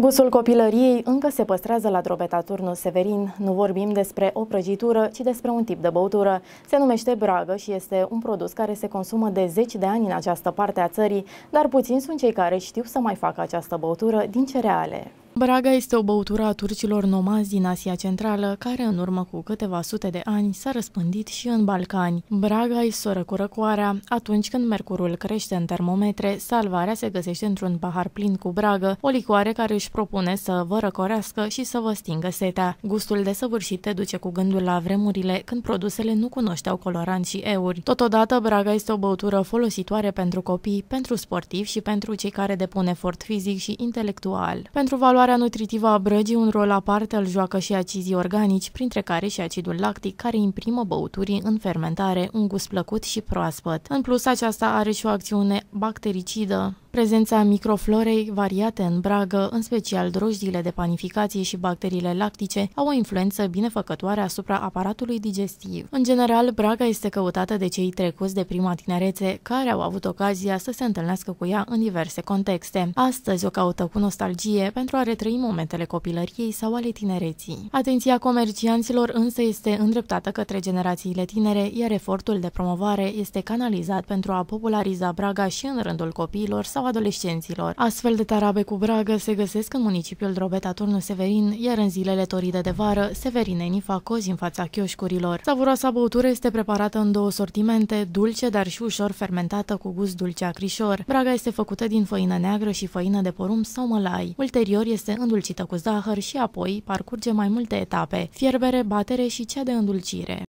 Gusul copilăriei încă se păstrează la drobeta turnul Severin. Nu vorbim despre o prăjitură, ci despre un tip de băutură. Se numește bragă și este un produs care se consumă de zeci de ani în această parte a țării, dar puțini sunt cei care știu să mai facă această băutură din cereale. Braga este o băutură a turcilor nomazi din Asia Centrală, care în urmă cu câteva sute de ani s-a răspândit și în Balcani. Braga e soră cu răcoarea. Atunci când mercurul crește în termometre, salvarea se găsește într-un pahar plin cu bragă, o licoare care își propune să vă răcorească și să vă stingă setea. Gustul de săvârșit te duce cu gândul la vremurile când produsele nu cunoșteau coloranți și euri. Totodată, Braga este o băutură folositoare pentru copii, pentru sportivi și pentru cei care depun efort fizic și intelectual. Pentru valoare Valoarea nutritivă a brăgii, un rol aparte, îl joacă și acizii organici, printre care și acidul lactic, care imprimă băuturii în fermentare un gust plăcut și proaspăt. În plus, aceasta are și o acțiune bactericidă, Prezența microflorei variate în bragă, în special drojdiile de panificație și bacteriile lactice, au o influență binefăcătoare asupra aparatului digestiv. În general, braga este căutată de cei trecuți de prima tinerețe, care au avut ocazia să se întâlnească cu ea în diverse contexte. Astăzi o caută cu nostalgie pentru a retrăi momentele copilăriei sau ale tinereții. Atenția comercianților însă este îndreptată către generațiile tinere, iar efortul de promovare este canalizat pentru a populariza braga și în rândul copiilor sau sau adolescenților. Astfel de tarabe cu bragă se găsesc în municipiul Drobeta Turnu Severin, iar în zilele toride de vară, severinenii fac cozi în fața chioșcurilor. Savuroasa băutură este preparată în două sortimente, dulce, dar și ușor fermentată cu gust dulce acrișor. Braga este făcută din făină neagră și făină de porumb sau mălai. Ulterior este îndulcită cu zahăr și apoi parcurge mai multe etape, fierbere, batere și cea de îndulcire.